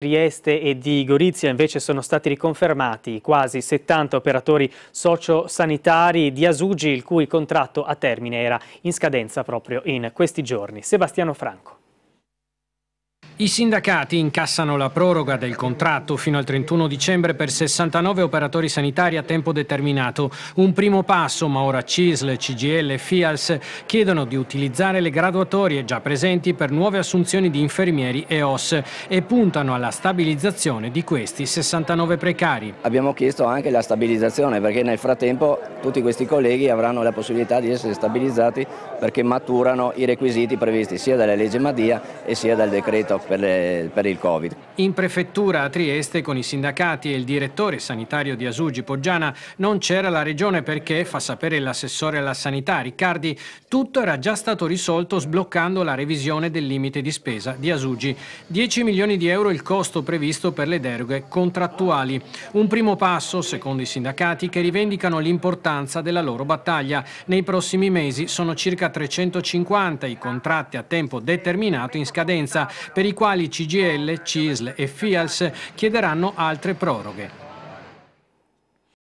Trieste e di Gorizia invece sono stati riconfermati quasi 70 operatori sociosanitari di Asugi il cui contratto a termine era in scadenza proprio in questi giorni. Sebastiano Franco. I sindacati incassano la proroga del contratto fino al 31 dicembre per 69 operatori sanitari a tempo determinato. Un primo passo, ma ora CISL, CGL e FIALS chiedono di utilizzare le graduatorie già presenti per nuove assunzioni di infermieri e OS e puntano alla stabilizzazione di questi 69 precari. Abbiamo chiesto anche la stabilizzazione perché nel frattempo tutti questi colleghi avranno la possibilità di essere stabilizzati perché maturano i requisiti previsti sia dalla legge Madia e sia dal decreto per, le, eh, per il Covid. In prefettura a Trieste con i sindacati e il direttore sanitario di Asugi Poggiana non c'era la regione perché, fa sapere l'assessore alla sanità Riccardi, tutto era già stato risolto sbloccando la revisione del limite di spesa di Asugi. 10 milioni di euro il costo previsto per le deroghe contrattuali. Un primo passo, secondo i sindacati, che rivendicano l'importanza della loro battaglia. Nei prossimi mesi sono circa 350 i contratti a tempo determinato in scadenza, per i quali CGL, CISL e FIALS chiederanno altre proroghe.